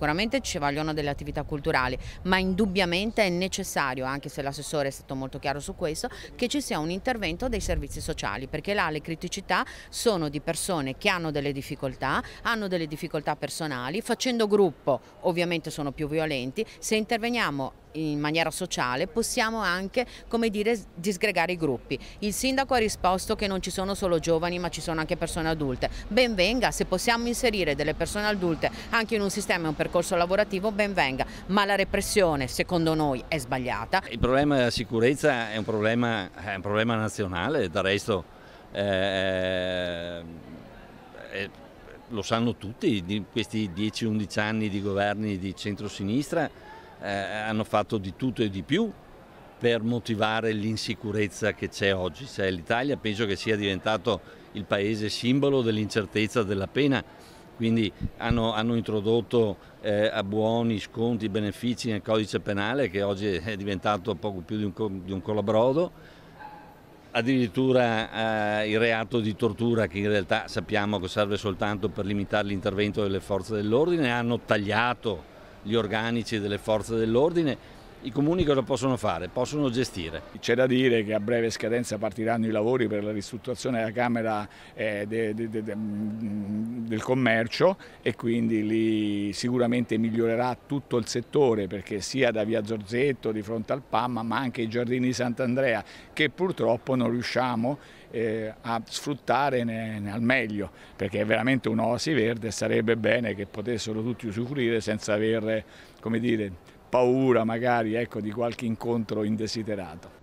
Sicuramente ci vogliono delle attività culturali, ma indubbiamente è necessario, anche se l'assessore è stato molto chiaro su questo, che ci sia un intervento dei servizi sociali, perché là le criticità sono di persone che hanno delle difficoltà, hanno delle difficoltà personali, facendo gruppo ovviamente sono più violenti, se interveniamo in maniera sociale, possiamo anche, come dire, disgregare i gruppi. Il sindaco ha risposto che non ci sono solo giovani ma ci sono anche persone adulte. Ben venga, se possiamo inserire delle persone adulte anche in un sistema e un percorso lavorativo, ben venga, ma la repressione secondo noi è sbagliata. Il problema della sicurezza è un problema, è un problema nazionale, del resto eh, eh, lo sanno tutti, di questi 10-11 anni di governi di centrosinistra eh, hanno fatto di tutto e di più per motivare l'insicurezza che c'è oggi. Cioè, L'Italia penso che sia diventato il paese simbolo dell'incertezza della pena, quindi hanno, hanno introdotto eh, a buoni sconti benefici nel codice penale che oggi è diventato poco più di un, di un colabrodo, addirittura eh, il reato di tortura che in realtà sappiamo che serve soltanto per limitare l'intervento delle forze dell'ordine, hanno tagliato gli organici delle forze dell'ordine i comuni cosa possono fare? Possono gestire. C'è da dire che a breve scadenza partiranno i lavori per la ristrutturazione della Camera eh, de, de, de, mm, del commercio e quindi lì sicuramente migliorerà tutto il settore perché sia da via Zorzetto di fronte al Pamma ma anche i giardini di Sant'Andrea che purtroppo non riusciamo eh, a sfruttare ne, ne al meglio perché è veramente un'oasi verde e sarebbe bene che potessero tutti usufruire senza avere come dire, paura magari ecco, di qualche incontro indesiderato.